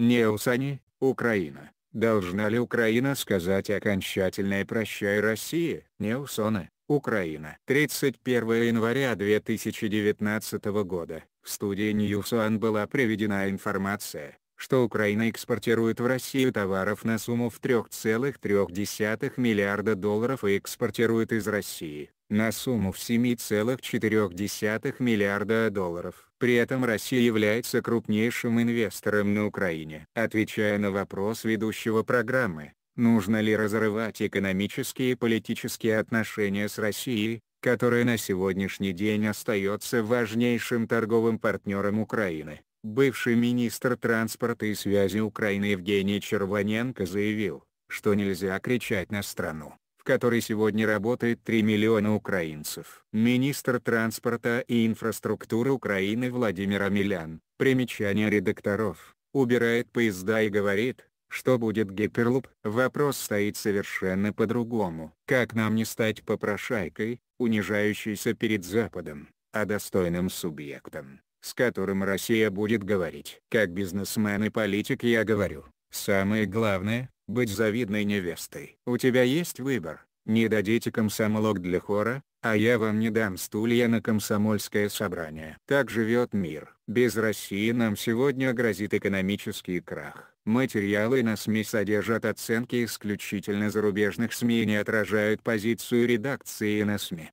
Неусани, Украина. Должна ли Украина сказать окончательное «прощай России»? Неусона, Украина. 31 января 2019 года, в студии Ньюсуан была приведена информация, что Украина экспортирует в Россию товаров на сумму в 3,3 миллиарда долларов и экспортирует из России на сумму в 7,4 миллиарда долларов. При этом Россия является крупнейшим инвестором на Украине. Отвечая на вопрос ведущего программы, нужно ли разрывать экономические и политические отношения с Россией, которая на сегодняшний день остается важнейшим торговым партнером Украины. Бывший министр транспорта и связи Украины Евгений Червоненко заявил, что нельзя кричать на страну, в которой сегодня работает 3 миллиона украинцев. Министр транспорта и инфраструктуры Украины Владимир Амелян, примечание редакторов, убирает поезда и говорит, что будет гиперлуп? Вопрос стоит совершенно по-другому. Как нам не стать попрошайкой, унижающейся перед Западом, а достойным субъектом? с которым Россия будет говорить. Как бизнесмен и политик я говорю, самое главное, быть завидной невестой. У тебя есть выбор, не дадите комсомолок для хора, а я вам не дам стулья на комсомольское собрание. Так живет мир. Без России нам сегодня грозит экономический крах. Материалы на СМИ содержат оценки исключительно зарубежных СМИ и не отражают позицию редакции на СМИ.